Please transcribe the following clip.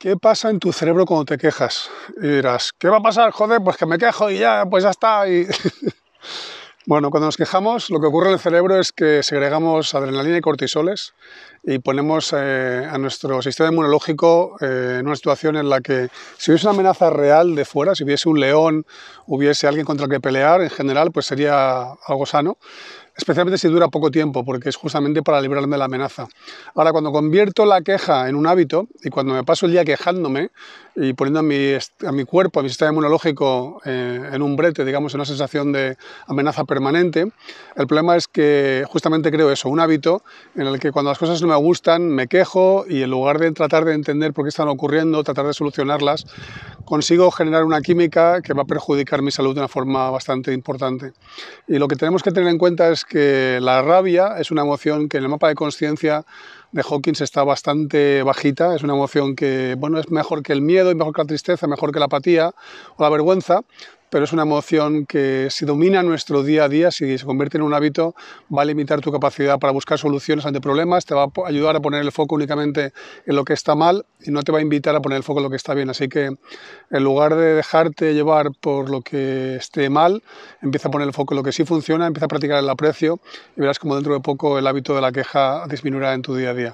¿Qué pasa en tu cerebro cuando te quejas? Y dirás, ¿qué va a pasar? Joder, pues que me quejo y ya, pues ya está. bueno, cuando nos quejamos, lo que ocurre en el cerebro es que segregamos adrenalina y cortisoles y ponemos eh, a nuestro sistema inmunológico eh, en una situación en la que si hubiese una amenaza real de fuera, si hubiese un león, hubiese alguien contra el que pelear, en general, pues sería algo sano especialmente si dura poco tiempo, porque es justamente para librarme de la amenaza. Ahora, cuando convierto la queja en un hábito y cuando me paso el día quejándome y poniendo a mi, cuerpo, a mi sistema inmunológico eh, en un brete, digamos, en una sensación de amenaza permanente, el problema es que justamente creo eso, un hábito en el que cuando las cosas no me gustan, me quejo y en lugar de tratar de entender por qué están ocurriendo, tratar de solucionarlas, consigo generar una química que va a perjudicar mi salud de una forma bastante importante. Y lo que tenemos que tener en cuenta es que la rabia es una emoción que en el mapa de conciencia de Hawkins está bastante bajita, es una emoción que bueno, es mejor que el miedo, y mejor que la tristeza, mejor que la apatía o la vergüenza, pero es una emoción que si domina nuestro día a día, si se convierte en un hábito, va a limitar tu capacidad para buscar soluciones ante problemas, te va a ayudar a poner el foco únicamente en lo que está mal y no te va a invitar a poner el foco en lo que está bien. Así que en lugar de dejarte llevar por lo que esté mal, empieza a poner el foco en lo que sí funciona, empieza a practicar el aprecio y verás como dentro de poco el hábito de la queja disminuirá en tu día a día.